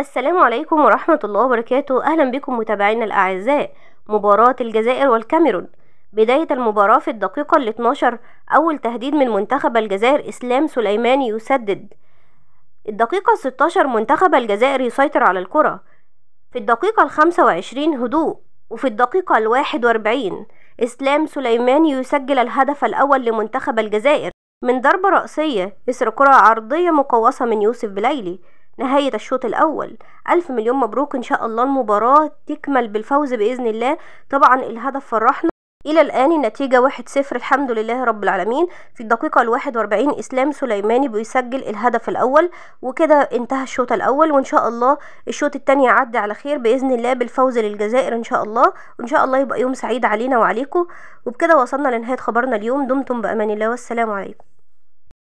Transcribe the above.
السلام عليكم ورحمة الله وبركاته أهلا بكم متابعينا الأعزاء مباراة الجزائر والكاميرون بداية المباراة في الدقيقة ال 12 أول تهديد من منتخب الجزائر إسلام سليماني يسدد الدقيقة 16 منتخب الجزائر يسيطر على الكرة في الدقيقة ال 25 هدوء وفي الدقيقة ال 41 إسلام سليماني يسجل الهدف الأول لمنتخب الجزائر من ضربة رأسية إثر كرة عرضية مقوصة من يوسف بليلي نهاية الشوط الأول ألف مليون مبروك إن شاء الله المباراة تكمل بالفوز بإذن الله طبعا الهدف فرحنا إلى الآن النتيجة 1-0 الحمد لله رب العالمين في الدقيقة الواحد واربعين إسلام سليماني بيسجل الهدف الأول وكده انتهى الشوط الأول وإن شاء الله الشوط التاني يعدي على خير بإذن الله بالفوز للجزائر إن شاء الله وإن شاء الله يبقى يوم سعيد علينا وعليكم وبكده وصلنا لنهاية خبرنا اليوم دمتم بأمان الله والسلام عليكم